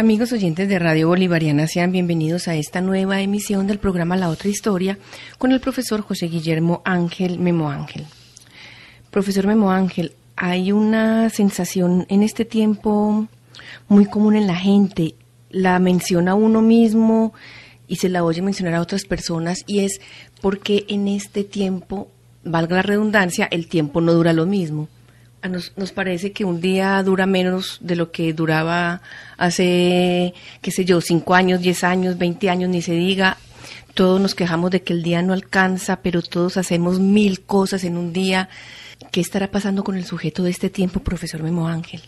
Amigos oyentes de Radio Bolivariana, sean bienvenidos a esta nueva emisión del programa La Otra Historia con el profesor José Guillermo Ángel Memo Ángel. Profesor Memo Ángel, hay una sensación en este tiempo muy común en la gente, la menciona uno mismo y se la oye mencionar a otras personas y es porque en este tiempo, valga la redundancia, el tiempo no dura lo mismo nos, parece que un día dura menos de lo que duraba hace, qué sé yo, 5 años, 10 años, 20 años, ni se diga. Todos nos quejamos de que el día no alcanza, pero todos hacemos mil cosas en un día. ¿Qué estará pasando con el sujeto de este tiempo, profesor Memo Ángel?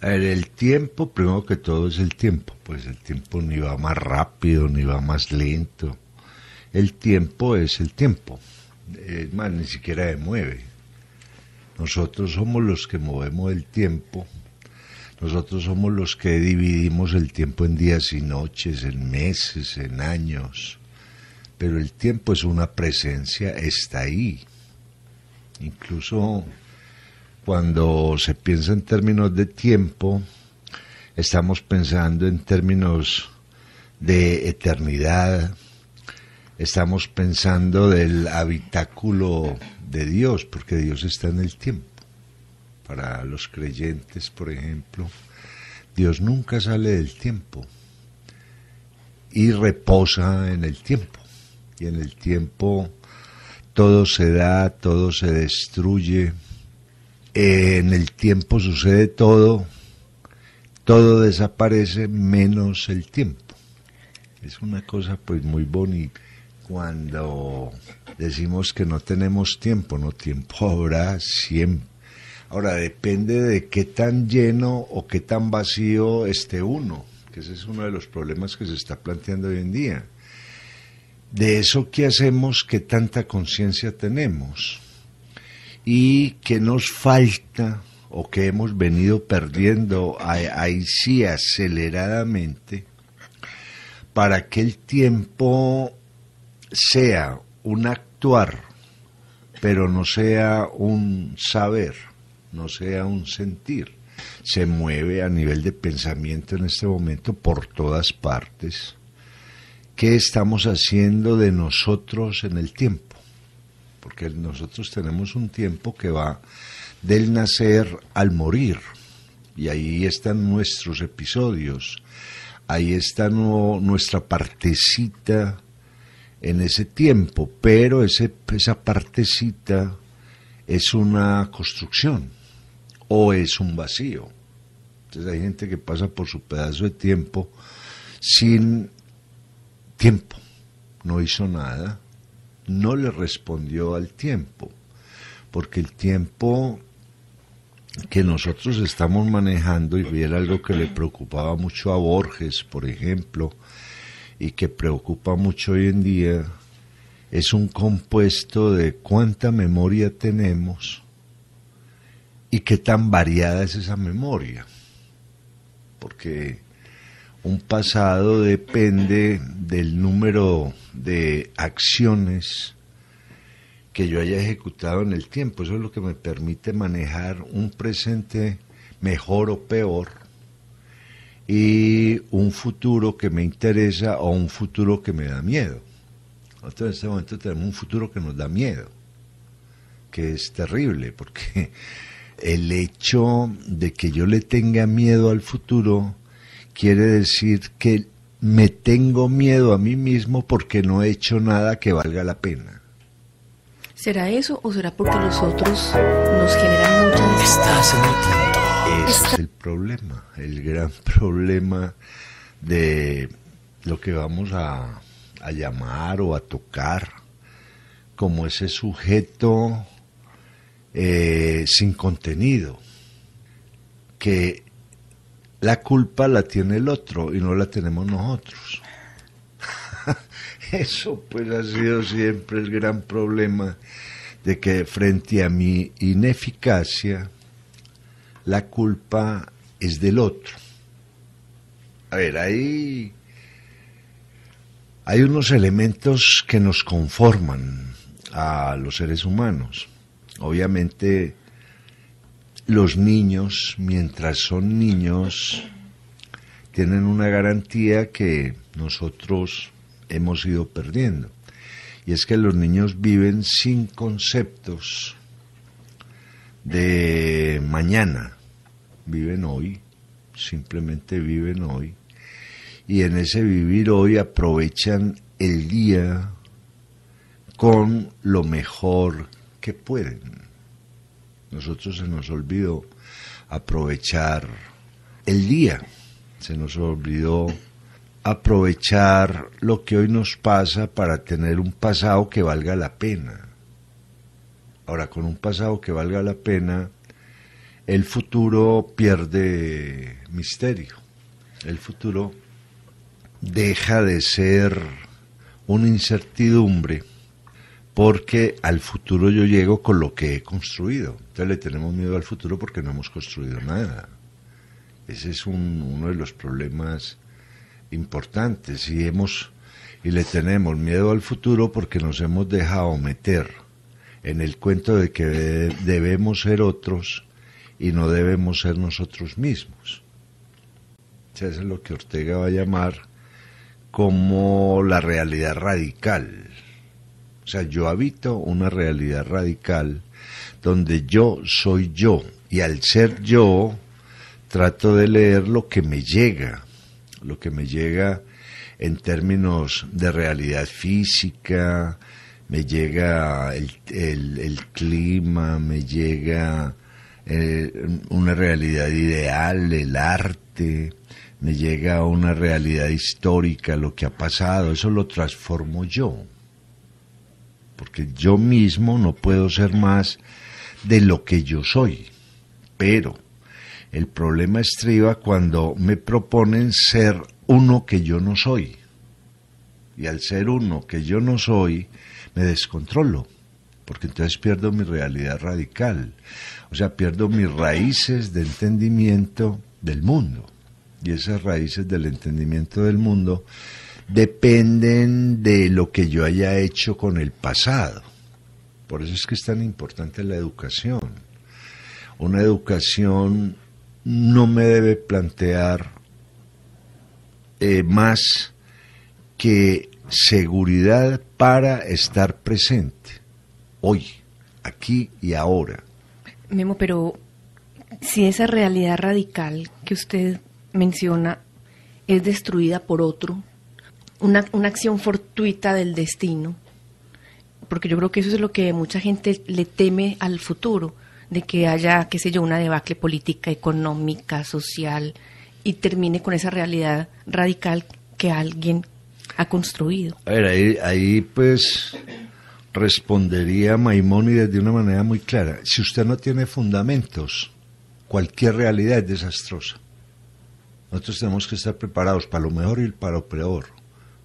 el tiempo, primero que todo, es el tiempo. Pues el tiempo ni va más rápido, ni va más lento. El tiempo es el tiempo. Es más, ni siquiera se mueve. Nosotros somos los que movemos el tiempo, nosotros somos los que dividimos el tiempo en días y noches, en meses, en años, pero el tiempo es una presencia, está ahí. Incluso cuando se piensa en términos de tiempo, estamos pensando en términos de eternidad, estamos pensando del habitáculo de Dios, porque Dios está en el tiempo. Para los creyentes, por ejemplo, Dios nunca sale del tiempo y reposa en el tiempo. Y en el tiempo todo se da, todo se destruye, en el tiempo sucede todo, todo desaparece menos el tiempo. Es una cosa pues muy bonita cuando decimos que no tenemos tiempo, no tiempo habrá siempre. Ahora depende de qué tan lleno o qué tan vacío esté uno, que ese es uno de los problemas que se está planteando hoy en día. De eso qué hacemos, qué tanta conciencia tenemos y qué nos falta o que hemos venido perdiendo ahí sí aceleradamente para que el tiempo sea un actuar, pero no sea un saber, no sea un sentir. Se mueve a nivel de pensamiento en este momento por todas partes. ¿Qué estamos haciendo de nosotros en el tiempo? Porque nosotros tenemos un tiempo que va del nacer al morir. Y ahí están nuestros episodios, ahí está nuestra partecita en ese tiempo, pero ese, esa partecita es una construcción o es un vacío. Entonces hay gente que pasa por su pedazo de tiempo sin tiempo, no hizo nada, no le respondió al tiempo, porque el tiempo que nosotros estamos manejando, y era algo que le preocupaba mucho a Borges, por ejemplo, y que preocupa mucho hoy en día es un compuesto de cuánta memoria tenemos y qué tan variada es esa memoria. Porque un pasado depende del número de acciones que yo haya ejecutado en el tiempo. Eso es lo que me permite manejar un presente mejor o peor y un futuro que me interesa o un futuro que me da miedo. Nosotros en este momento tenemos un futuro que nos da miedo, que es terrible, porque el hecho de que yo le tenga miedo al futuro quiere decir que me tengo miedo a mí mismo porque no he hecho nada que valga la pena. ¿Será eso o será porque nosotros nos generan mucha Estás ese es el problema, el gran problema de lo que vamos a, llamar o a tocar como ese sujeto eh, sin contenido, que la culpa la tiene el otro y no la tenemos nosotros. Eso pues ha sido siempre el gran problema de que frente a mi ineficacia, la culpa es del otro. A ver, ahí hay, hay unos elementos que nos conforman a los seres humanos. Obviamente, los niños, mientras son niños, tienen una garantía que nosotros hemos ido perdiendo. Y es que los niños viven sin conceptos de mañana, viven hoy, simplemente viven hoy, y en ese vivir hoy aprovechan el día con lo mejor que pueden. Nosotros se nos olvidó aprovechar el día, se nos olvidó aprovechar lo que hoy nos pasa para tener un pasado que valga la pena. Ahora, con un pasado que valga la pena, el futuro pierde misterio. El futuro deja de ser una incertidumbre porque al futuro yo llego con lo que he construido. Entonces le tenemos miedo al futuro porque no hemos construido nada. Ese es uno de los problemas importantes y hemos y le tenemos miedo al futuro porque nos hemos dejado meter en el cuento de que debemos ser otros y no debemos ser nosotros mismos. Eso es lo que Ortega va a llamar como la realidad radical. O sea, yo habito una realidad radical donde yo soy yo y al ser yo trato de leer lo que me llega, lo que me llega en términos de realidad física, me llega el, clima, me llega eh, una realidad ideal, el arte, me llega una realidad histórica, lo que ha pasado, eso lo transformo yo. Porque yo mismo no puedo ser más de lo que yo soy. Pero el problema estriba cuando me proponen ser uno que yo no soy. Y al ser uno que yo no soy, me descontrolo, porque entonces pierdo mi realidad radical, o sea, pierdo mis raíces de entendimiento del mundo. Y esas raíces del entendimiento del mundo dependen de lo que yo haya hecho con el pasado. Por eso es que es tan importante la educación. Una educación no me debe plantear eh, más que seguridad para estar presente hoy, aquí y ahora. Memo, pero si esa realidad radical que usted menciona es destruida por otro, una, acción fortuita del destino, porque yo creo que eso es lo que mucha gente le teme al futuro, de que haya, qué sé yo, una debacle política, económica, social, y termine con esa realidad radical que alguien ha construido. A ahí, pues respondería Maimónides de una manera muy clara. Si usted no tiene fundamentos, cualquier realidad es desastrosa. Nosotros tenemos que estar preparados para lo mejor y para lo peor.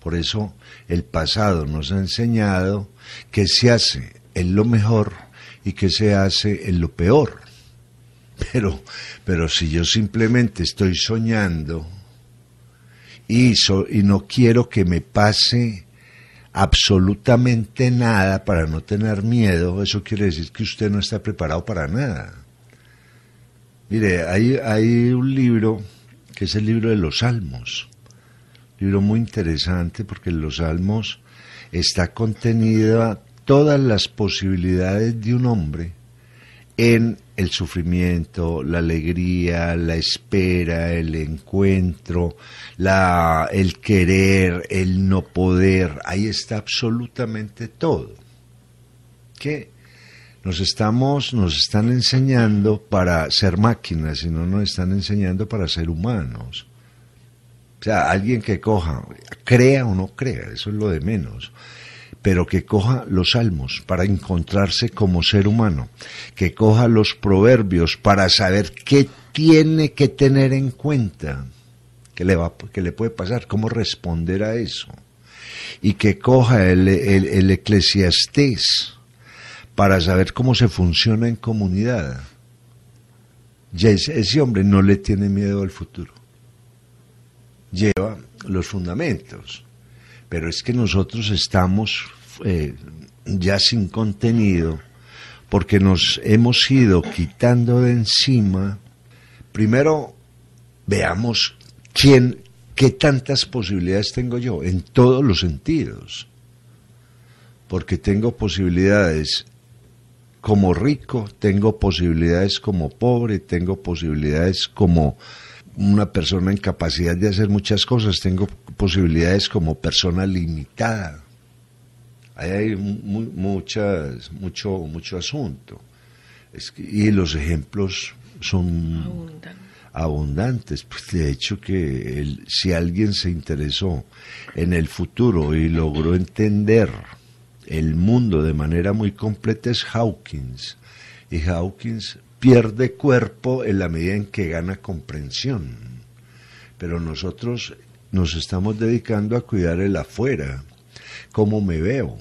Por eso el pasado nos ha enseñado que se hace en lo mejor y que se hace en lo peor. Pero, pero si yo simplemente estoy soñando y, y no quiero que me pase absolutamente nada para no tener miedo, eso quiere decir que usted no está preparado para nada. Mire, hay, hay un libro que es el libro de los salmos, libro muy interesante porque en los salmos está contenida todas las posibilidades de un hombre en el sufrimiento, la alegría, la espera, el encuentro, la, el querer, el no poder, ahí está absolutamente todo. ¿Qué? Nos estamos, nos están enseñando para ser máquinas y no nos están enseñando para ser humanos. O sea, alguien que coja, crea o no crea, eso es lo de menos pero que coja los salmos para encontrarse como ser humano, que coja los proverbios para saber qué tiene que tener en cuenta, qué le, le puede pasar, cómo responder a eso, y que coja el, el, eclesiastés para saber cómo se funciona en comunidad. ese, ese hombre no le tiene miedo al futuro. Lleva los fundamentos pero es que nosotros estamos eh, ya sin contenido porque nos hemos ido quitando de encima, primero veamos quién, qué tantas posibilidades tengo yo en todos los sentidos, porque tengo posibilidades como rico, tengo posibilidades como pobre, tengo posibilidades como una persona en capacidad de hacer muchas cosas, tengo posibilidades como persona limitada. Ahí hay muchas, mucho, mucho asunto. y los ejemplos son abundantes. Pues, de hecho que si alguien se interesó en el futuro y logró entender el mundo de manera muy completa es Hawkins. Y Hawkins pierde cuerpo en la medida en que gana comprensión. Pero nosotros nos estamos dedicando a cuidar el afuera, cómo me veo,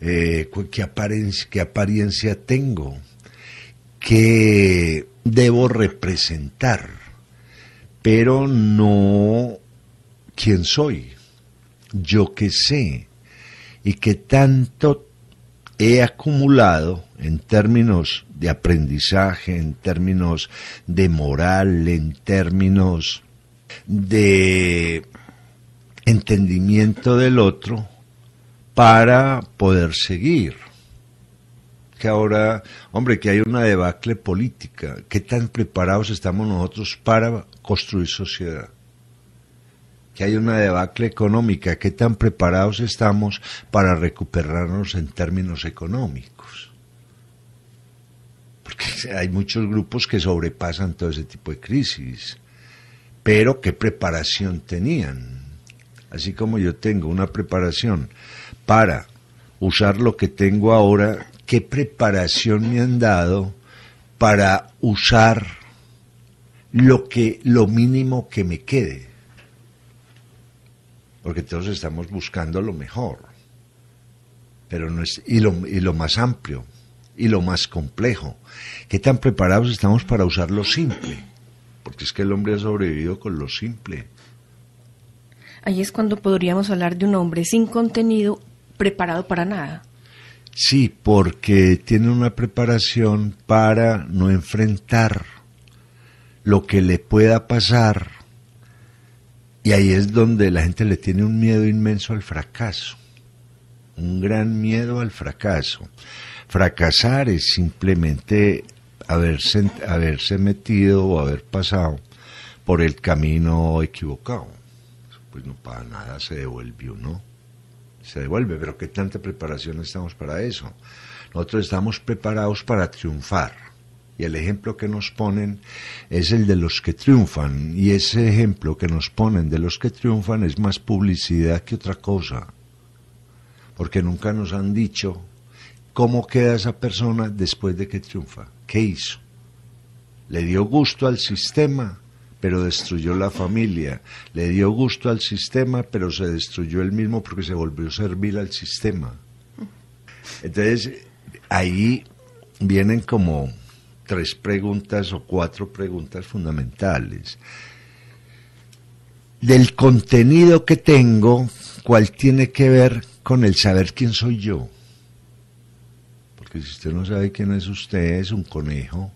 eh, qué, apariencia, qué apariencia tengo, qué debo representar, pero no quién soy, yo qué sé y qué tanto he acumulado en términos de aprendizaje, en términos de moral, en términos de entendimiento del otro para poder seguir. Que ahora, hombre, que hay una debacle política. ¿Qué tan preparados estamos nosotros para construir sociedad? Que hay una debacle económica. ¿Qué tan preparados estamos para recuperarnos en términos económicos? hay muchos grupos que sobrepasan todo ese tipo de crisis. Pero qué preparación tenían. Así como yo tengo una preparación para usar lo que tengo ahora, qué preparación me han dado para usar lo que lo mínimo que me quede. Porque todos estamos buscando lo mejor. Pero no es y lo más amplio, y lo más complejo. ¿Qué tan preparados estamos para usar lo simple? Porque es que el hombre ha sobrevivido con lo simple. Ahí es cuando podríamos hablar de un hombre sin contenido preparado para nada. Sí, porque tiene una preparación para no enfrentar lo que le pueda pasar. Y ahí es donde la gente le tiene un miedo inmenso al fracaso, un gran miedo al fracaso. Fracasar es simplemente haberse, haberse metido o haber pasado por el camino equivocado. Pues no para nada se devuelve uno. Se devuelve, pero ¿qué tanta preparación estamos para eso? Nosotros estamos preparados para triunfar. Y el ejemplo que nos ponen es el de los que triunfan. Y ese ejemplo que nos ponen de los que triunfan es más publicidad que otra cosa. Porque nunca nos han dicho ¿Cómo queda esa persona después de que triunfa? ¿Qué hizo? Le dio gusto al sistema, pero destruyó la familia. Le dio gusto al sistema, pero se destruyó él mismo porque se volvió servil al sistema. Entonces, ahí vienen como tres preguntas o cuatro preguntas fundamentales. Del contenido que tengo, ¿cuál tiene que ver con el saber quién soy yo? si usted no sabe quién es usted, es un conejo,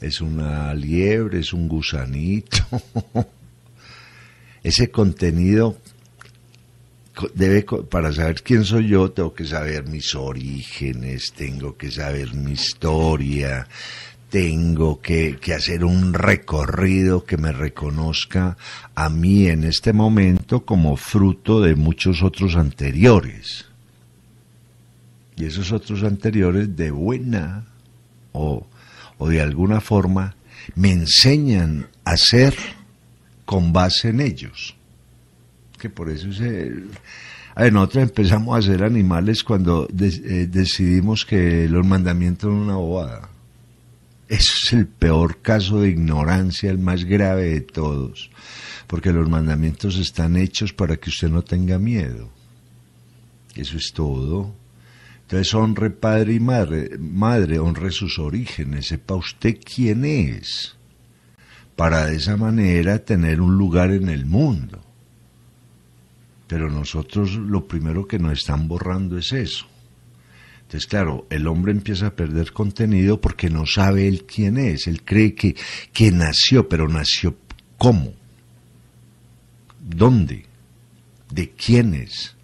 es una liebre, es un gusanito. Ese contenido para saber quién soy yo tengo que saber mis orígenes, tengo que saber mi historia, tengo que, que, hacer un recorrido que me reconozca a mí en este momento como fruto de muchos otros anteriores y esos otros anteriores de buena o, de alguna forma me enseñan a ser con base en ellos. Que por eso se... A ver, nosotros empezamos a ser animales cuando eh, decidimos que los mandamientos son una bobada. Eso es el peor caso de ignorancia, el más grave de todos, porque los mandamientos están hechos para que usted no tenga miedo. Eso es todo. Entonces honre padre y madre, madre, honre sus orígenes, sepa usted quién es, para de esa manera tener un lugar en el mundo. Pero nosotros lo primero que nos están borrando es eso. Entonces, claro, el hombre empieza a perder contenido porque no sabe él quién es, él cree que, que nació, pero nació cómo, dónde, de quién es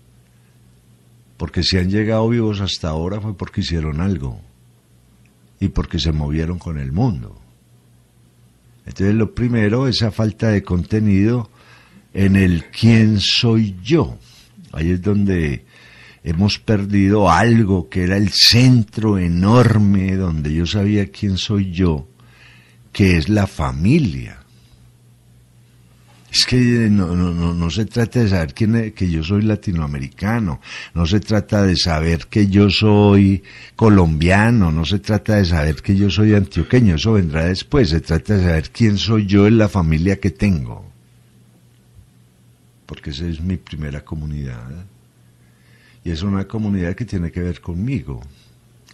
porque si han llegado vivos hasta ahora fue porque hicieron algo y porque se movieron con el mundo. Entonces lo primero, esa falta de contenido en el quién soy yo. Ahí es donde hemos perdido algo que era el centro enorme donde yo sabía quién soy yo, que es la familia. Es que no, no, no, se trata de saber quién que yo soy latinoamericano, no se trata de saber que yo soy colombiano, no se trata de saber que yo soy antioqueño, eso vendrá después, se trata de saber quién soy yo en la familia que tengo. Porque esa es mi primera comunidad. Y es una comunidad que tiene que ver conmigo.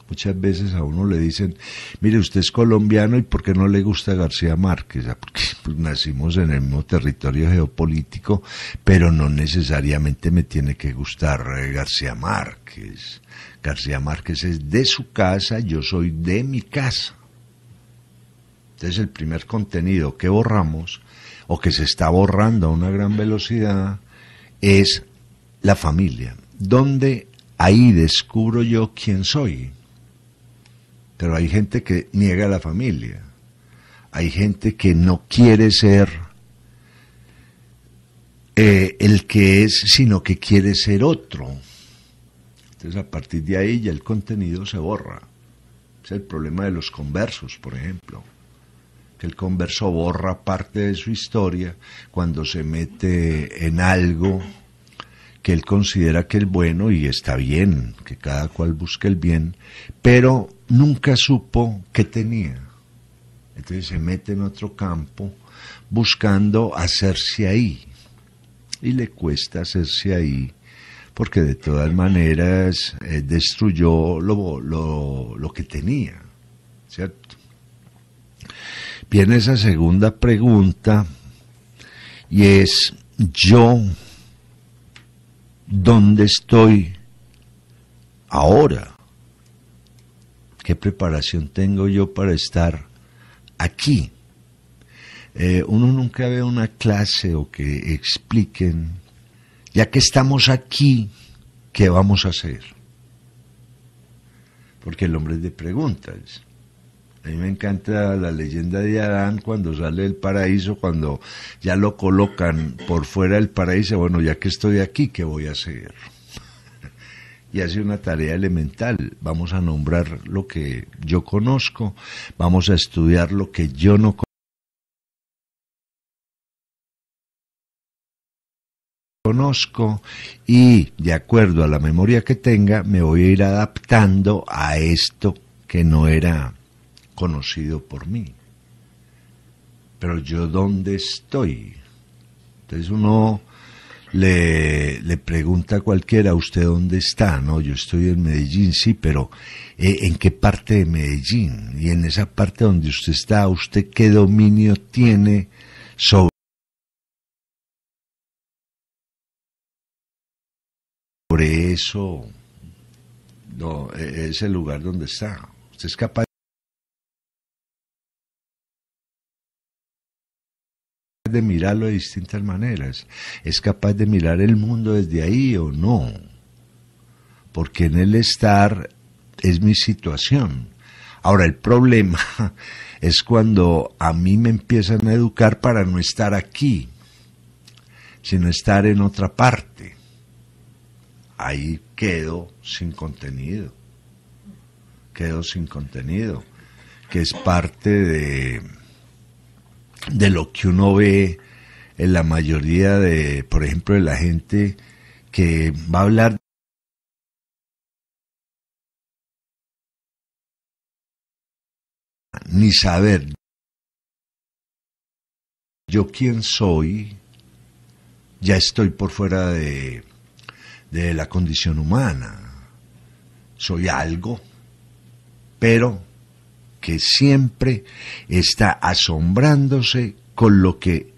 Muchas veces a uno le dicen, mire, usted es colombiano y ¿por qué no le gusta García Márquez? Porque pues, nacimos en el mismo territorio geopolítico, pero no necesariamente me tiene que gustar eh, García Márquez. García Márquez es de su casa, yo soy de mi casa. Entonces el primer contenido que borramos o que se está borrando a una gran velocidad es la familia, donde ahí descubro yo quién soy. Pero hay gente que niega la familia. Hay gente que no quiere ser eh, el que es, sino que quiere ser otro. Entonces a partir de ahí ya el contenido se borra. Es el problema de los conversos, por ejemplo. Que el converso borra parte de su historia cuando se mete en algo que él considera que es bueno y está bien, que cada cual busque el bien, pero nunca supo qué tenía. Entonces se mete en otro campo buscando hacerse ahí. Y le cuesta hacerse ahí porque de todas maneras eh, destruyó lo, que tenía, ¿cierto? Viene esa segunda pregunta y es, yo, ¿dónde estoy ahora? ¿Qué preparación tengo yo para estar aquí? Eh, uno nunca ve una clase o que expliquen, ya que estamos aquí, ¿qué vamos a hacer? Porque el hombre es de preguntas. A mí me encanta la leyenda de Adán cuando sale del paraíso, cuando ya lo colocan por fuera del paraíso, bueno, ya que estoy aquí, ¿qué voy a hacer? y hace una tarea elemental. Vamos a nombrar lo que yo conozco, vamos a estudiar lo que yo no conozco y de acuerdo a la memoria que tenga me voy a ir adaptando a esto que no era conocido por mí. Pero yo dónde estoy. Entonces uno le, le pregunta a cualquiera, ¿usted dónde está? No, yo estoy en Medellín, sí, pero eh, ¿en qué parte de Medellín? Y en esa parte donde usted está, ¿usted qué dominio tiene sobre eso, no, el lugar donde está. Usted es capaz de mirarlo de distintas maneras. Es capaz de mirar el mundo desde ahí o no. Porque en el estar es mi situación. Ahora, el problema es cuando a mí me empiezan a educar para no estar aquí, sino estar en otra parte. Ahí quedo sin contenido. Quedo sin contenido, que es parte de de lo que uno ve en la mayoría de, por ejemplo, de la gente que va a hablar ni saber yo quién soy, ya estoy por fuera de, de la condición humana. Soy algo, pero que siempre está asombrándose con lo que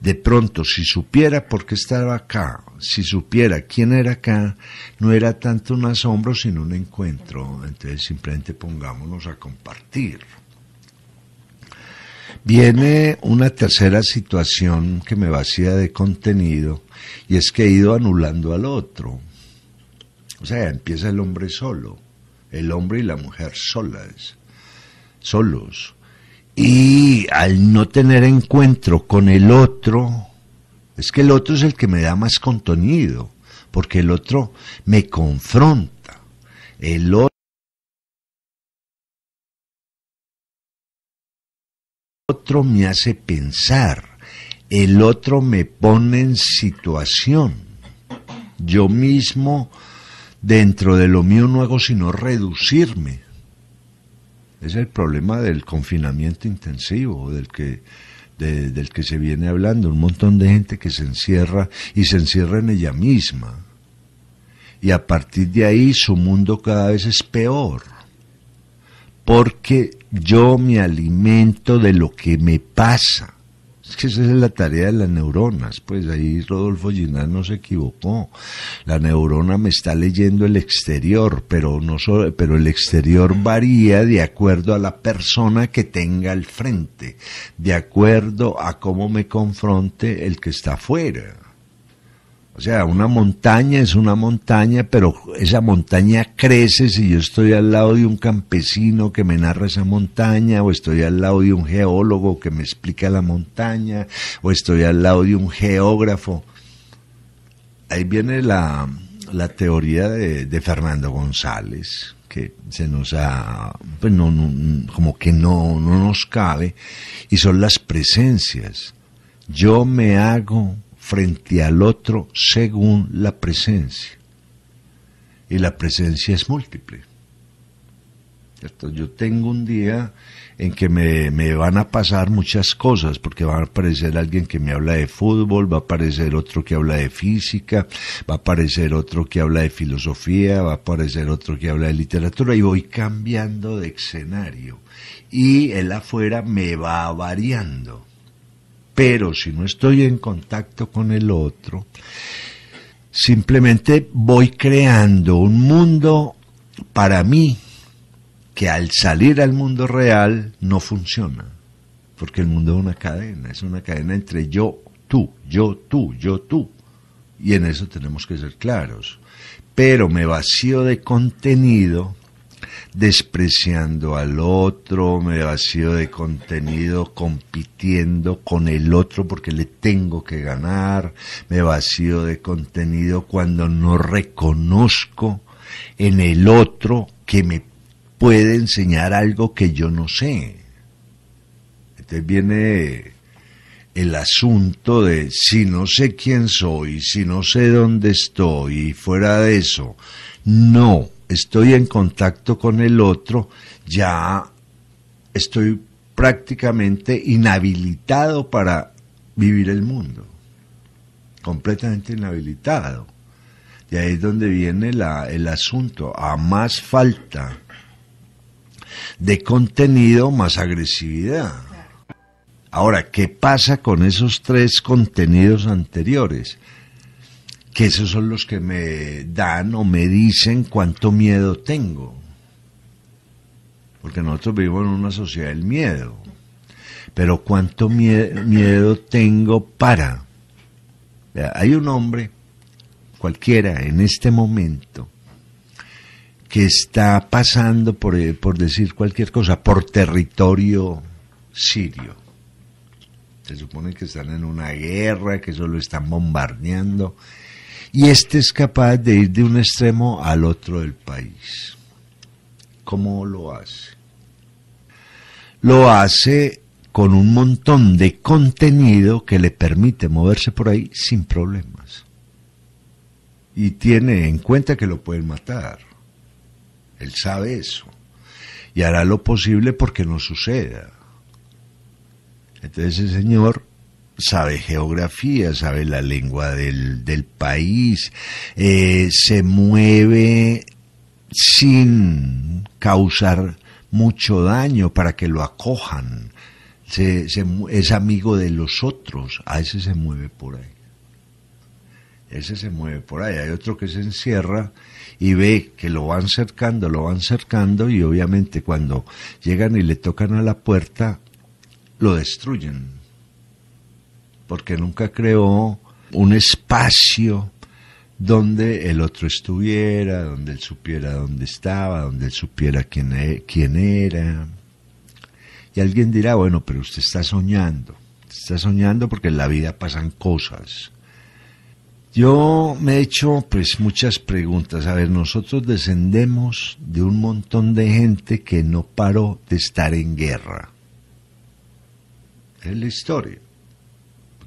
de pronto si supiera por qué estaba acá, si supiera quién era acá, no era tanto un asombro sino un encuentro. Entonces simplemente pongámonos a compartir. Viene una tercera situación que me vacía de contenido y es que he ido anulando al otro. O sea, empieza el hombre solo, el hombre y la mujer solas solos. Y al no tener encuentro con el otro, es que el otro es el que me da más contenido, porque el otro me confronta. El otro otro me hace pensar, el otro me pone en situación. Yo mismo, dentro de lo mío, no hago sino reducirme es el problema del confinamiento intensivo, del que, del que se viene hablando, un montón de gente que se encierra y se encierra en ella misma. Y a partir de ahí su mundo cada vez es peor, porque yo me alimento de lo que me pasa. Es que esa es la tarea de las neuronas, pues ahí Rodolfo Ginal no se equivocó. La neurona me está leyendo el exterior, pero no solo, pero el exterior varía de acuerdo a la persona que tenga al frente, de acuerdo a cómo me confronte el que está afuera. O sea, una montaña es una montaña, pero esa montaña crece si yo estoy al lado de un campesino que me narra esa montaña, o estoy al lado de un geólogo que me explica la montaña, o estoy al lado de un geógrafo. Ahí viene la, teoría de, Fernando González, que se nos ha, pues como que no, no nos cabe, y son las presencias. Yo me hago frente al otro según la presencia. Y la presencia es múltiple. Yo tengo un día en que me, me, van a pasar muchas cosas, porque va a aparecer alguien que me habla de fútbol, va a aparecer otro que habla de física, va a aparecer otro que habla de filosofía, va a aparecer otro que habla de literatura, y voy cambiando de escenario. Y el afuera me va variando. Pero si no estoy en contacto con el otro, simplemente voy creando un mundo para mí que al salir al mundo real no funciona. Porque el mundo es una cadena, es una cadena entre yo, tú, yo, tú, yo, tú. Y en eso tenemos que ser claros. Pero me vacío de contenido despreciando al otro, me vacío de contenido compitiendo con el otro porque le tengo que ganar, me vacío de contenido cuando no reconozco en el otro que me puede enseñar algo que yo no sé. Entonces viene el asunto de si no sé quién soy, si no sé dónde estoy, y fuera de eso, no estoy en contacto con el otro, ya estoy prácticamente inhabilitado para vivir el mundo, completamente inhabilitado. Y ahí es donde viene el asunto, a más falta de contenido, más agresividad. Ahora, ¿qué pasa con esos tres contenidos anteriores? que esos son los que me dan o me dicen cuánto miedo tengo. Porque nosotros vivimos en una sociedad del miedo. Pero cuánto miedo tengo para. Hay un hombre, cualquiera, en este momento, que está pasando por, eh, por decir cualquier cosa, por territorio sirio. Se supone que están en una guerra, que solo están bombardeando y este es capaz de ir de un extremo al otro del país. ¿Cómo lo hace? Lo hace con un montón de contenido que le permite moverse por ahí sin problemas. Y tiene en cuenta que lo pueden matar. Él sabe eso. Y hará lo posible porque no suceda. Entonces el Señor sabe geografía, sabe la lengua del, país, eh, se mueve sin causar mucho daño para que lo acojan, es amigo de los otros, a ese se mueve por ahí. Ese se mueve por ahí, hay otro que se encierra y ve que lo van cercando, lo van cercando y obviamente cuando llegan y le tocan a la puerta, lo destruyen porque nunca creó un espacio donde el otro estuviera, donde él supiera dónde estaba, donde él supiera quién, e, quién era. Y alguien dirá, bueno, pero usted está soñando, está soñando porque en la vida pasan cosas. Yo me he hecho pues muchas preguntas. A ver, nosotros descendemos de un montón de gente que no paró de estar en guerra. Es la historia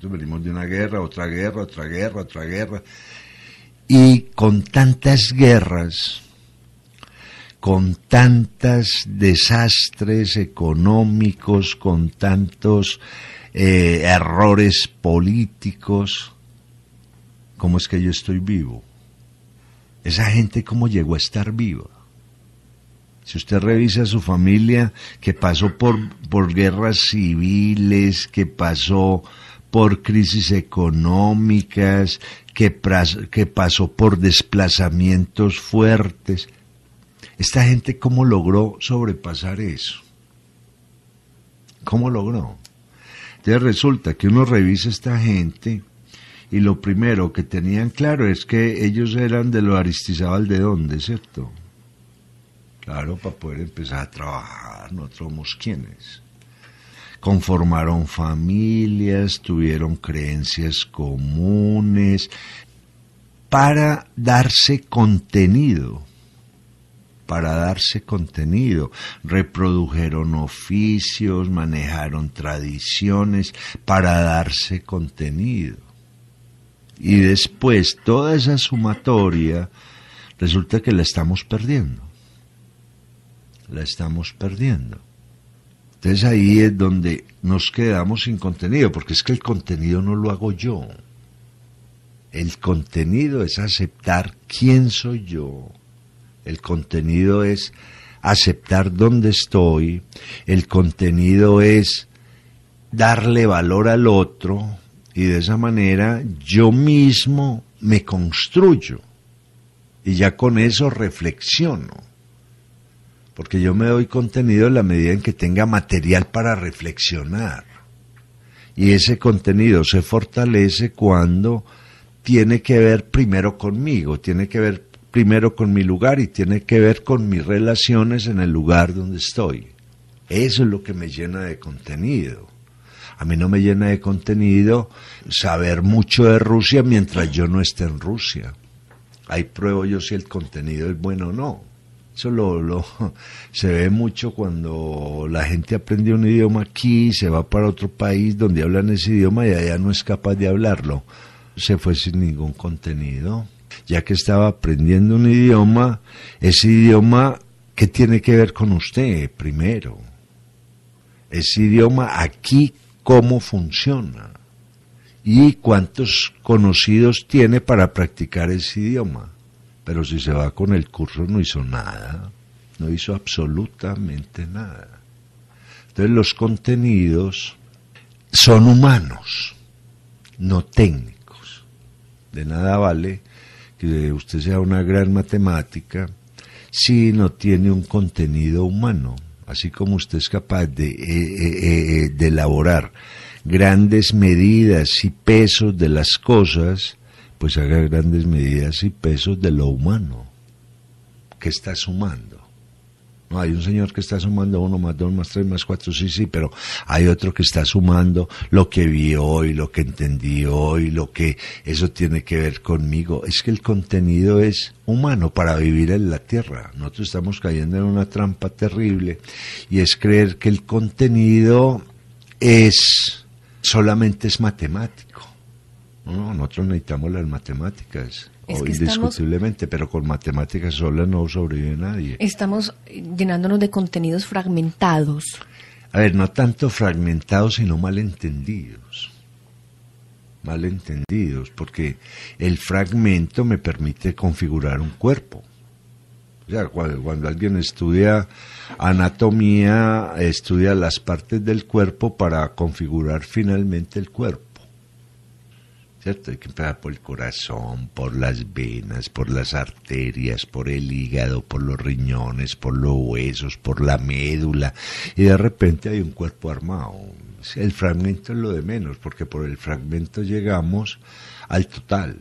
venimos de una guerra, otra guerra, otra guerra, otra guerra. Y con tantas guerras, con tantos desastres económicos, con tantos eh, errores políticos, ¿cómo es que yo estoy vivo? Esa gente cómo llegó a estar viva. Si usted revisa su familia que pasó por, por guerras civiles, que pasó por crisis económicas, que, pasó por desplazamientos fuertes. ¿Esta gente cómo logró sobrepasar eso? ¿Cómo logró? Entonces resulta que uno revisa a esta gente y lo primero que tenían claro es que ellos eran de lo aristizabal de dónde, ¿cierto? Claro, para poder empezar a trabajar, nosotros somos quienes conformaron familias, tuvieron creencias comunes, para darse contenido, para darse contenido, reprodujeron oficios, manejaron tradiciones, para darse contenido. Y después toda esa sumatoria resulta que la estamos perdiendo. La estamos perdiendo. Entonces ahí es donde nos quedamos sin contenido, porque es que el contenido no lo hago yo. El contenido es aceptar quién soy yo. El contenido es aceptar dónde estoy. El contenido es darle valor al otro. Y de esa manera yo mismo me construyo. Y ya con eso reflexiono porque yo me doy contenido en la medida en que tenga material para reflexionar. Y ese contenido se fortalece cuando tiene que ver primero conmigo, tiene que ver primero con mi lugar y tiene que ver con mis relaciones en el lugar donde estoy. Eso es lo que me llena de contenido. A mí no me llena de contenido saber mucho de Rusia mientras yo no esté en Rusia. Ahí pruebo yo si el contenido es bueno o no. Eso lo, se ve mucho cuando la gente aprende un idioma aquí, se va para otro país donde hablan ese idioma y allá no es capaz de hablarlo. Se fue sin ningún contenido. Ya que estaba aprendiendo un idioma, ese idioma, ¿qué tiene que ver con usted primero? Ese idioma aquí, ¿cómo funciona? ¿Y cuántos conocidos tiene para practicar ese idioma? Pero si se va con el curso no hizo nada, no hizo absolutamente nada. Entonces los contenidos son humanos, no técnicos. De nada vale que usted sea una gran matemática si no tiene un contenido humano. Así como usted es capaz de, eh, eh, eh, de elaborar grandes medidas y pesos de las cosas, pues haga grandes medidas y pesos de lo humano que está sumando. No, hay un señor que está sumando uno más dos más tres más cuatro, sí, sí, pero hay otro que está sumando lo que vi hoy, lo que entendí hoy, lo que eso tiene que ver conmigo. Es que el contenido es humano para vivir en la tierra. Nosotros estamos cayendo en una trampa terrible y es creer que el contenido es solamente es matemático no, nosotros necesitamos las matemáticas, indiscutiblemente, pero con matemáticas solas no sobrevive nadie. Estamos llenándonos de contenidos fragmentados. A ver, no tanto fragmentados, sino malentendidos. Malentendidos, porque el fragmento me permite configurar un cuerpo. O sea, cuando, alguien estudia anatomía, estudia las partes del cuerpo para configurar finalmente el cuerpo. Hay que empezar por el corazón, por las venas, por las arterias, por el hígado, por los riñones, por los huesos, por la médula, y de repente hay un cuerpo armado. El fragmento es lo de menos, porque por el fragmento llegamos al total.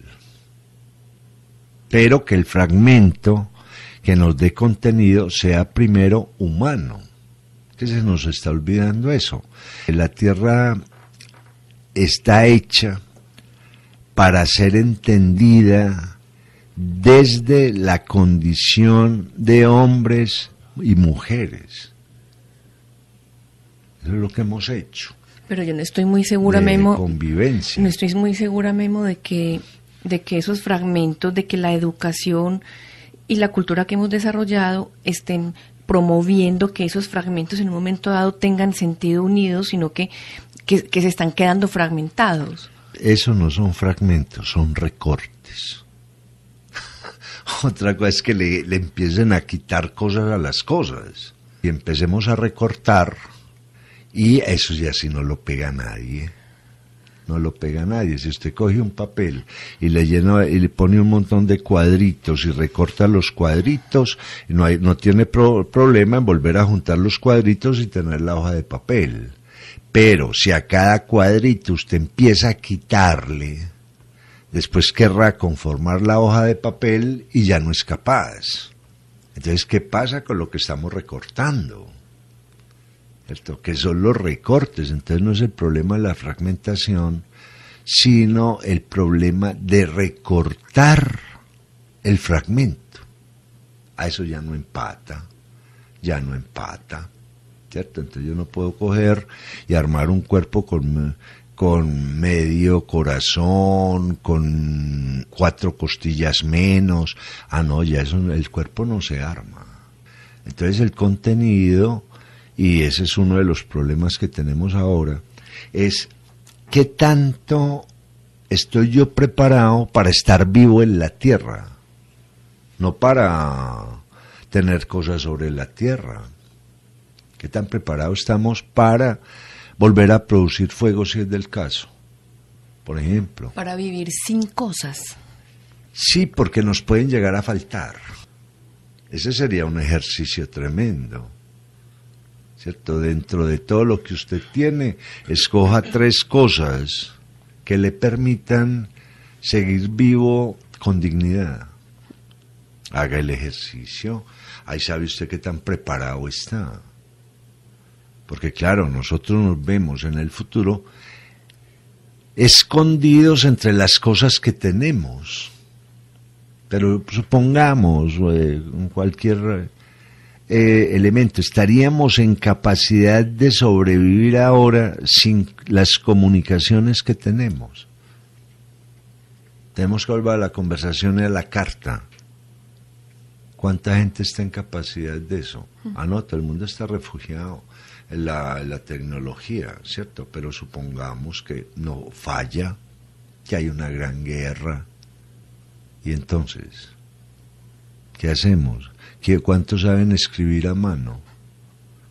Pero que el fragmento que nos dé contenido sea primero humano, que se nos está olvidando eso. La tierra está hecha para ser entendida desde la condición de hombres y mujeres. Eso es lo que hemos hecho. Pero yo no estoy muy segura, de Memo. Convivencia. No estoy muy segura, Memo, de que, de que esos fragmentos, de que la educación y la cultura que hemos desarrollado estén promoviendo que esos fragmentos en un momento dado tengan sentido unidos sino que, que, que se están quedando fragmentados eso no son fragmentos, son recortes. Otra cosa es que le, empiecen a quitar cosas a las cosas y empecemos a recortar y eso ya si no lo pega nadie no lo pega nadie. Si usted coge un papel y le llena y le pone un montón de cuadritos y recorta los cuadritos, no no tiene problema en volver a juntar los cuadritos y tener la hoja de papel. Pero si a cada cuadrito usted empieza a quitarle, después querrá conformar la hoja de papel y ya no es capaz. Entonces, ¿qué pasa con lo que estamos recortando? Esto Que son los recortes. Entonces no es el problema de la fragmentación, sino el problema de recortar el fragmento. A eso ya no empata, ya no empata. Entonces yo no puedo coger y armar un cuerpo con, medio corazón, con cuatro costillas menos. Ah, no, ya eso, el cuerpo no se arma. Entonces el contenido, y ese es uno de los problemas que tenemos ahora, es qué tanto estoy yo preparado para estar vivo en la tierra, no para tener cosas sobre la tierra tan preparado estamos para volver a producir fuego si es del caso, por ejemplo. Para vivir sin cosas. Sí, porque nos pueden llegar a faltar. Ese sería un ejercicio tremendo. ¿Cierto? Dentro de todo lo que usted tiene, escoja tres cosas que le permitan seguir vivo con dignidad. Haga el ejercicio. Ahí sabe usted qué tan preparado está. Porque claro, nosotros nos vemos en el futuro escondidos entre las cosas que tenemos. Pero supongamos eh, cualquier eh, elemento, estaríamos en capacidad de sobrevivir ahora sin las comunicaciones que tenemos. Tenemos que volver a la conversación y a la carta. ¿Cuánta gente está en capacidad de eso? Ah, no, todo el mundo está refugiado la, tecnología, ¿cierto? Pero supongamos que no falla, que hay una gran guerra. Y entonces, ¿qué hacemos? ¿Cuántos saben escribir a mano?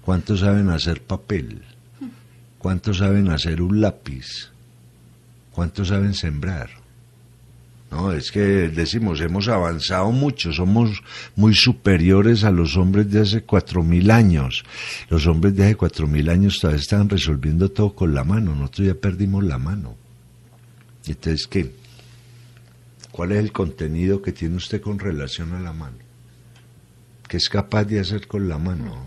¿Cuántos saben hacer papel? ¿Cuántos saben hacer un lápiz? ¿Cuántos saben sembrar? No, es que decimos, hemos avanzado mucho, somos muy superiores a los hombres de hace cuatro mil años. Los hombres de hace cuatro mil años todavía están resolviendo todo con la mano, nosotros ya perdimos la mano. Entonces, ¿qué? ¿Cuál es el contenido que tiene usted con relación a la mano? ¿Qué es capaz de hacer con la mano?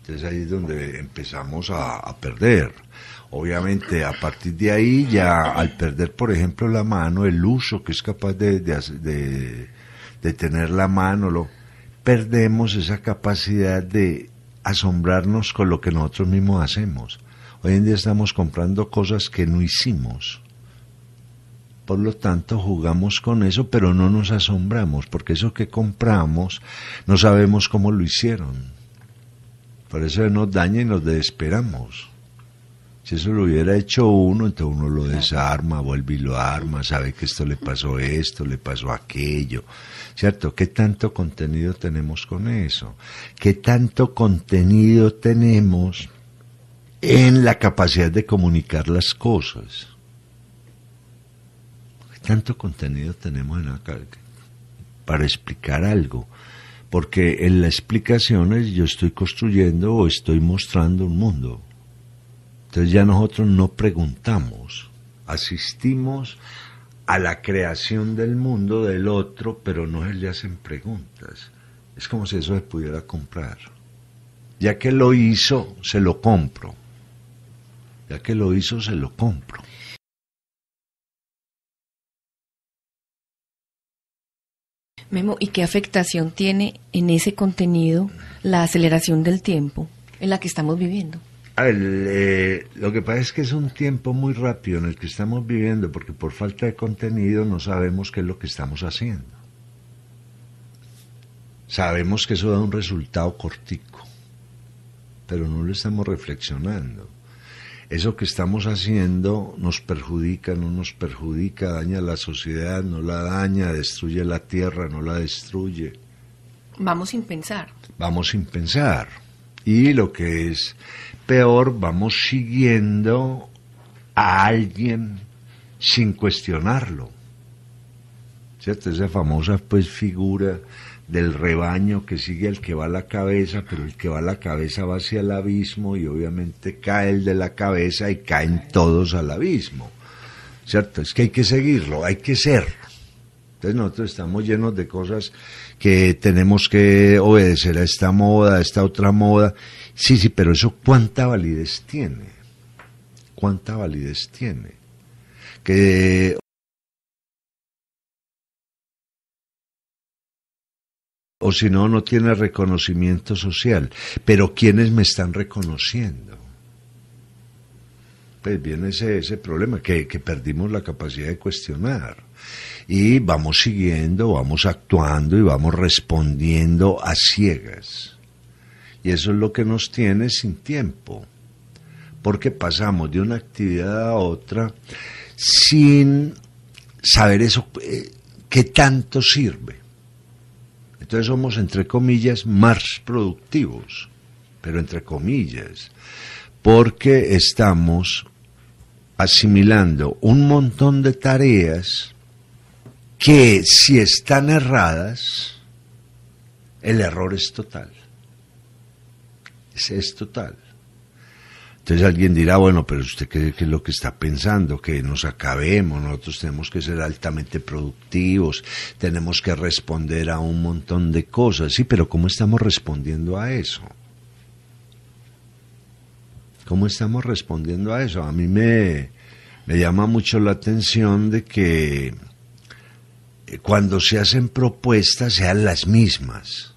Entonces ahí es donde empezamos a perder. Obviamente, a partir de ahí, ya al perder, por ejemplo, la mano, el uso que es capaz de, de, tener la mano, lo, perdemos esa capacidad de asombrarnos con lo que nosotros mismos hacemos. Hoy en día estamos comprando cosas que no hicimos. Por lo tanto, jugamos con eso, pero no nos asombramos, porque eso que compramos no sabemos cómo lo hicieron. Por eso nos daña y nos desesperamos. Si eso lo hubiera hecho uno, entonces uno lo desarma, vuelve y lo arma, sabe que esto le pasó esto, le pasó aquello. ¿Cierto? ¿Qué tanto contenido tenemos con eso? ¿Qué tanto contenido tenemos en la capacidad de comunicar las cosas? ¿Qué tanto contenido tenemos en acá para explicar algo? Porque en las explicaciones yo estoy construyendo o estoy mostrando un mundo. Entonces ya nosotros no preguntamos, asistimos a la creación del mundo del otro, pero no se le hacen preguntas. Es como si eso se pudiera comprar. Ya que lo hizo, se lo compro. Ya que lo hizo, se lo compro. Memo, ¿y qué afectación tiene en ese contenido la aceleración del tiempo en la que estamos viviendo? A ver, eh, lo que pasa es que es un tiempo muy rápido en el que estamos viviendo, porque por falta de contenido no sabemos qué es lo que estamos haciendo. Sabemos que eso da un resultado cortico, pero no lo estamos reflexionando. Eso que estamos haciendo nos perjudica, no nos perjudica, daña a la sociedad, no la daña, destruye la tierra, no la destruye. Vamos sin pensar. Vamos sin pensar. Y lo que es peor vamos siguiendo a alguien sin cuestionarlo. ¿Cierto? Esa famosa pues figura del rebaño que sigue al que va a la cabeza, pero el que va a la cabeza va hacia el abismo y obviamente cae el de la cabeza y caen todos al abismo. ¿Cierto? Es que hay que seguirlo, hay que ser. Entonces nosotros estamos llenos de cosas que tenemos que obedecer a esta moda, a esta otra moda, Sí, sí, pero eso cuánta validez tiene. ¿Cuánta validez tiene? Que o si no, no tiene reconocimiento social. Pero ¿quiénes me están reconociendo? Pues viene ese, ese problema, que, perdimos la capacidad de cuestionar. Y vamos siguiendo, vamos actuando y vamos respondiendo a ciegas. Y eso es lo que nos tiene sin tiempo, porque pasamos de una actividad a otra sin saber eso, eh, qué tanto sirve. Entonces somos, entre comillas, más productivos, pero entre comillas, porque estamos asimilando un montón de tareas que si están erradas, el error es total es, es total. Entonces alguien dirá, bueno, pero usted qué es lo que está pensando, que nos acabemos, nosotros tenemos que ser altamente productivos, tenemos que responder a un montón de cosas. Sí, pero ¿cómo estamos respondiendo a eso? ¿Cómo estamos respondiendo a eso? A mí me llama mucho la atención de que eh, cuando se hacen propuestas sean las mismas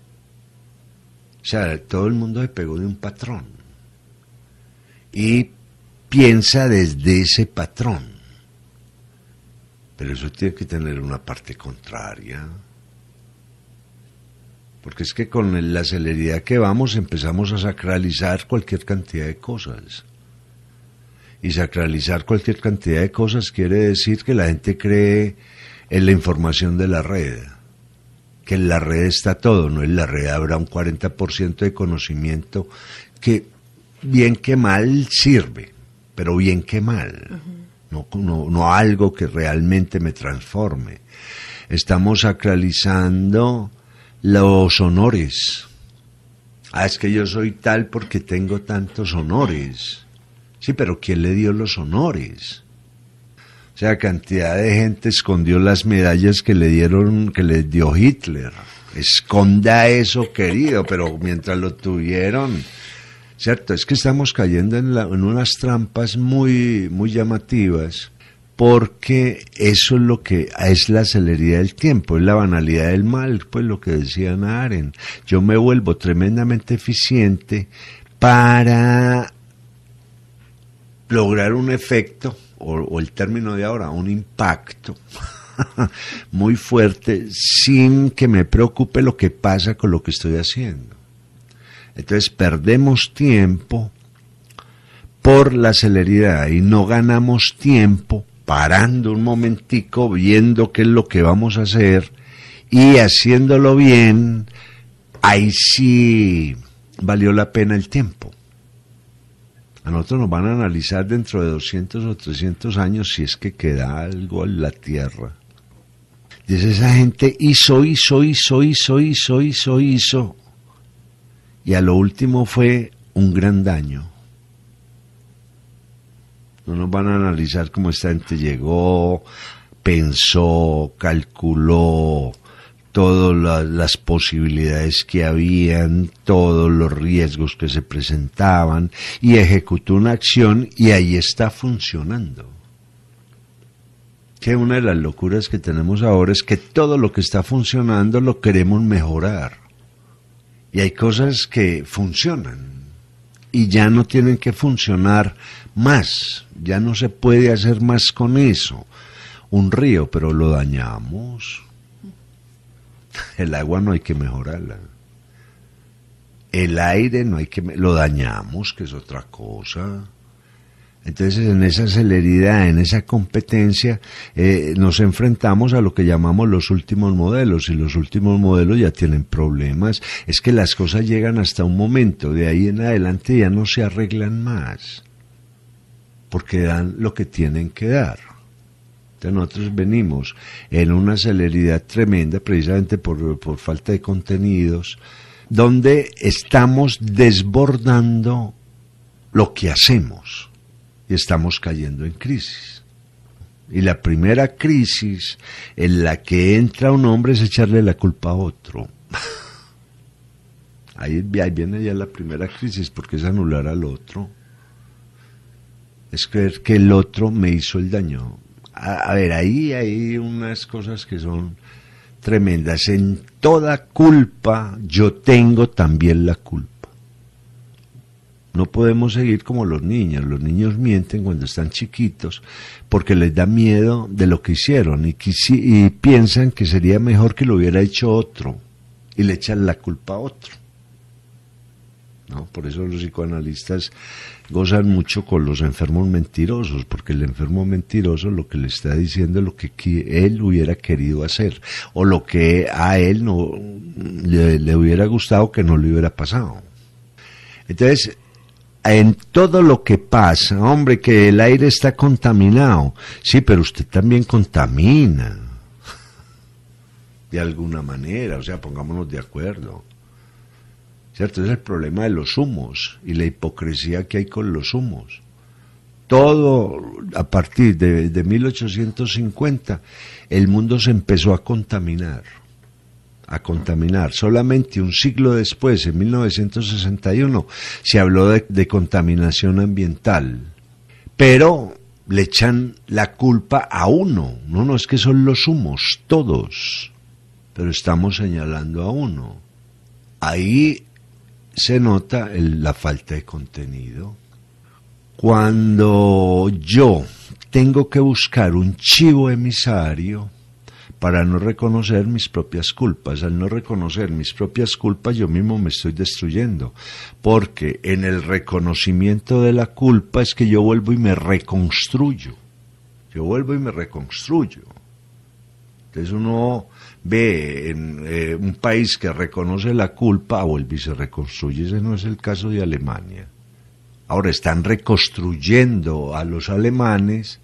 o sea, todo el mundo se pegó de un patrón y piensa desde ese patrón. Pero eso tiene que tener una parte contraria. Porque es que con la celeridad que vamos empezamos a sacralizar cualquier cantidad de cosas. Y sacralizar cualquier cantidad de cosas quiere decir que la gente cree en la información de la red que en la red está todo, ¿no? En la red habrá un 40% de conocimiento que bien que mal sirve, pero bien que mal, no, no algo que realmente me transforme. Estamos sacralizando los honores. Ah, es que yo soy tal porque tengo tantos honores. Sí, pero ¿quién le dio los honores? O sea, cantidad de gente escondió las medallas que le dieron, que le dio Hitler. Esconda eso, querido, pero mientras lo tuvieron. Cierto, es que estamos cayendo en, unas trampas muy, muy llamativas porque eso es lo que es la celeridad del tiempo, es la banalidad del mal, pues lo que decía Naren. Yo me vuelvo tremendamente eficiente para lograr un efecto o, el término de ahora, un impacto muy fuerte sin que me preocupe lo que pasa con lo que estoy haciendo. Entonces perdemos tiempo por la celeridad y no ganamos tiempo parando un momentico, viendo qué es lo que vamos a hacer y haciéndolo bien, ahí sí valió la pena el tiempo. A nosotros nos van a analizar dentro de 200 o 300 años si es que queda algo en la tierra. Dice esa gente hizo, hizo, hizo, hizo, hizo, hizo, hizo. Y a lo último fue un gran daño. No nos van a analizar cómo esta gente llegó, pensó, calculó, todas las posibilidades que habían, todos los riesgos que se presentaban y ejecutó una acción y ahí está funcionando. Que una de las locuras que tenemos ahora es que todo lo que está funcionando lo queremos mejorar. Y hay cosas que funcionan y ya no tienen que funcionar más, ya no se puede hacer más con eso. Un río, pero lo dañamos el agua no hay que mejorarla. El aire no hay que... Lo dañamos, que es otra cosa. Entonces, en esa celeridad, en esa competencia, eh, nos enfrentamos a lo que llamamos los últimos modelos, y los últimos modelos ya tienen problemas. Es que las cosas llegan hasta un momento, de ahí en adelante ya no se arreglan más, porque dan lo que tienen que dar nosotros venimos en una celeridad tremenda precisamente por, falta de contenidos, donde estamos desbordando lo que hacemos y estamos cayendo en crisis. Y la primera crisis en la que entra un hombre es echarle la culpa a otro. ahí, viene ya la primera crisis porque es anular al otro. Es creer que el otro me hizo el daño a, ver, ahí hay unas cosas que son tremendas. En toda culpa yo tengo también la culpa. No podemos seguir como los niños. Los niños mienten cuando están chiquitos porque les da miedo de lo que hicieron y, y piensan que sería mejor que lo hubiera hecho otro y le echan la culpa a otro. ¿no? Por eso los psicoanalistas gozan mucho con los enfermos mentirosos, porque el enfermo mentiroso lo que le está diciendo es lo que él hubiera querido hacer, o lo que a él no le, le hubiera gustado que no le hubiera pasado. Entonces, en todo lo que pasa, hombre, que el aire está contaminado. Sí, pero usted también contamina. De alguna manera, o sea, pongámonos de acuerdo. ¿Cierto? Es el problema de los humos y la hipocresía que hay con los humos. Todo a partir de, 1850, el mundo se empezó a contaminar a contaminar. Solamente un siglo después, en 1961, se habló de, de, contaminación ambiental. Pero le echan la culpa a uno. No, no es que son los humos, todos. Pero estamos señalando a uno. Ahí se nota la falta de contenido. Cuando yo tengo que buscar un chivo emisario para no reconocer mis propias culpas, al no reconocer mis propias culpas yo mismo me estoy destruyendo, porque en el reconocimiento de la culpa es que yo vuelvo y me reconstruyo, yo vuelvo y me reconstruyo. Entonces uno ve en eh, un país que reconoce la culpa, vuelve y se reconstruye. Ese no es el caso de Alemania. Ahora están reconstruyendo a los alemanes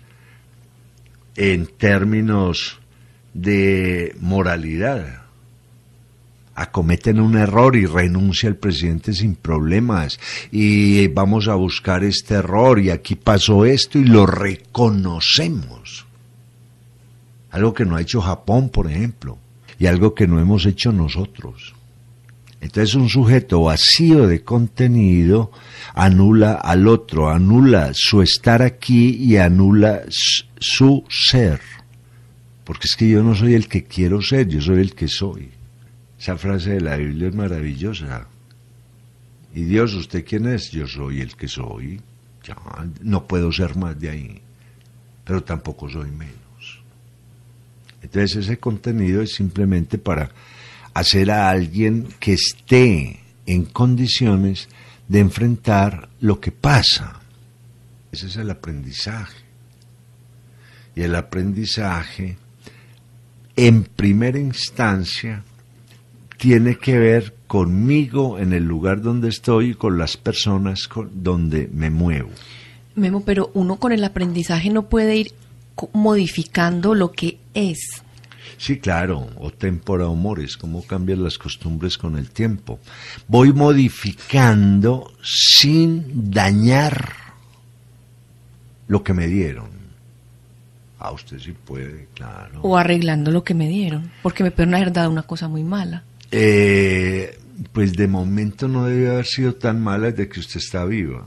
en términos de moralidad. Acometen un error y renuncia el presidente sin problemas. Y vamos a buscar este error y aquí pasó esto y lo reconocemos. Algo que no ha hecho Japón, por ejemplo y algo que no hemos hecho nosotros. Entonces un sujeto vacío de contenido anula al otro, anula su estar aquí y anula su ser. Porque es que yo no soy el que quiero ser, yo soy el que soy. Esa frase de la Biblia es maravillosa. Y Dios, ¿usted quién es? Yo soy el que soy. Ya, no puedo ser más de ahí. Pero tampoco soy menos. Entonces ese contenido es simplemente para hacer a alguien que esté en condiciones de enfrentar lo que pasa. Ese es el aprendizaje. Y el aprendizaje, en primera instancia, tiene que ver conmigo en el lugar donde estoy y con las personas con donde me muevo. Memo, pero uno con el aprendizaje no puede ir modificando lo que es. Sí, claro, o tempora humores, cómo cambian las costumbres con el tiempo. Voy modificando sin dañar lo que me dieron. A ah, usted sí puede, claro. O arreglando lo que me dieron, porque me pueden haber dado una cosa muy mala. Eh, pues de momento no debe haber sido tan mala desde que usted está viva.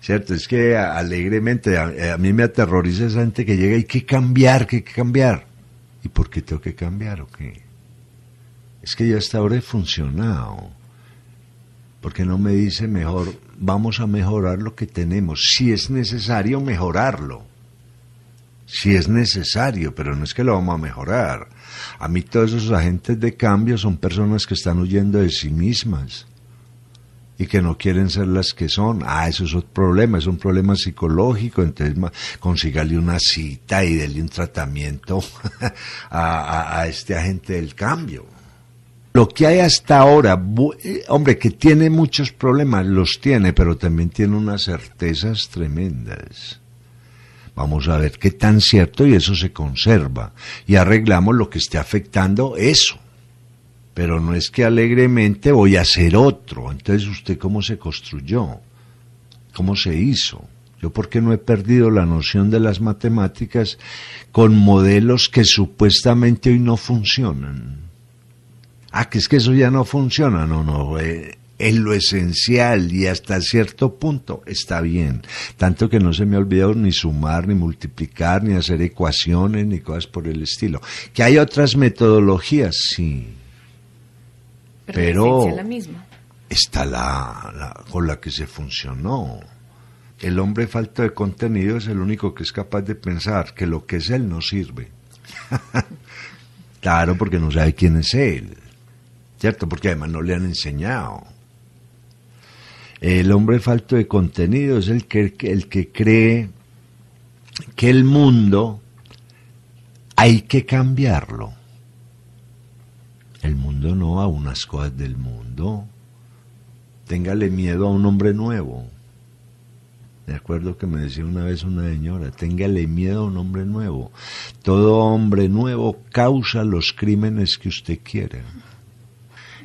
¿cierto? Es que alegremente, eh, a, mí me aterroriza esa gente que llega y que cambiar, que cambiar. ¿Y por qué tengo que cambiar o qué? Es que ya hasta ahora he funcionado. ¿Por qué no me dice mejor, vamos a mejorar lo que tenemos, si es necesario mejorarlo? Si es necesario, pero no es que lo vamos a mejorar. A mí todos esos agentes de cambio son personas que están huyendo de sí mismas y que no quieren ser las que son. Ah, eso es otro problema, es un problema psicológico, entonces consígale una cita y dele un tratamiento a, a este agente del cambio. Lo que hay hasta ahora, eh, hombre, que tiene muchos problemas, los tiene, pero también tiene unas certezas tremendas. Vamos a ver qué tan cierto y eso se conserva. Y arreglamos lo que esté afectando eso pero no es que alegremente voy a hacer otro. Entonces, ¿usted cómo se construyó? ¿Cómo se hizo? Yo porque no he perdido la noción de las matemáticas con modelos que supuestamente hoy no funcionan. Ah, que es que eso ya no funciona. No, no. es eh, lo esencial y hasta cierto punto está bien. Tanto que no se me ha olvidado ni sumar, ni multiplicar, ni hacer ecuaciones, ni cosas por el estilo. Que hay otras metodologías, sí pero, está la, con la que se funcionó. El hombre falto de contenido es el único que es capaz de pensar que lo que es él no sirve. claro, porque no sabe quién es él. ¿Cierto? Porque además no le han enseñado. El hombre falto de contenido es el que, el que cree que el mundo hay que cambiarlo el mundo no, a unas cosas del mundo. Téngale miedo a un hombre nuevo. De acuerdo que me decía una vez una señora, téngale miedo a un hombre nuevo. Todo hombre nuevo causa los crímenes que usted quiera.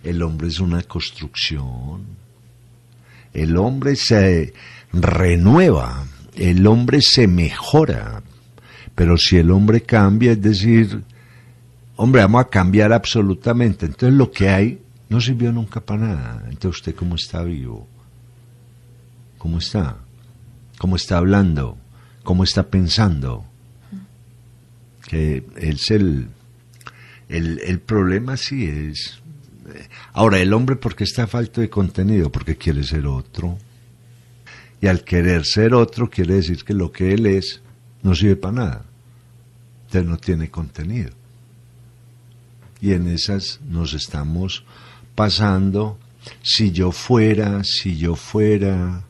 El hombre es una construcción. El hombre se renueva. El hombre se mejora. Pero si el hombre cambia, es decir, hombre, vamos a cambiar absolutamente. Entonces lo que hay no sirvió nunca para nada. Entonces usted cómo está vivo, cómo está, cómo está hablando, cómo está pensando. Que es el, el, problema sí es. Eh, ahora, el hombre porque está falto de contenido, porque quiere ser otro. Y al querer ser otro quiere decir que lo que él es no sirve para nada. usted no tiene contenido y en esas nos estamos pasando. Si yo fuera, si yo fuera,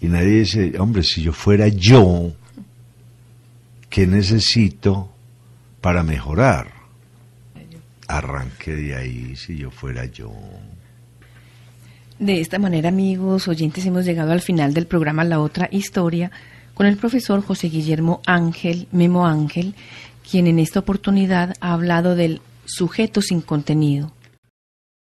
y nadie dice, hombre, si yo fuera yo, ¿qué necesito para mejorar? Arranque de ahí, si yo fuera yo. De esta manera, amigos oyentes, hemos llegado al final del programa La Otra Historia con el profesor José Guillermo Ángel, Memo Ángel, quien en esta oportunidad ha hablado del sujeto sin contenido.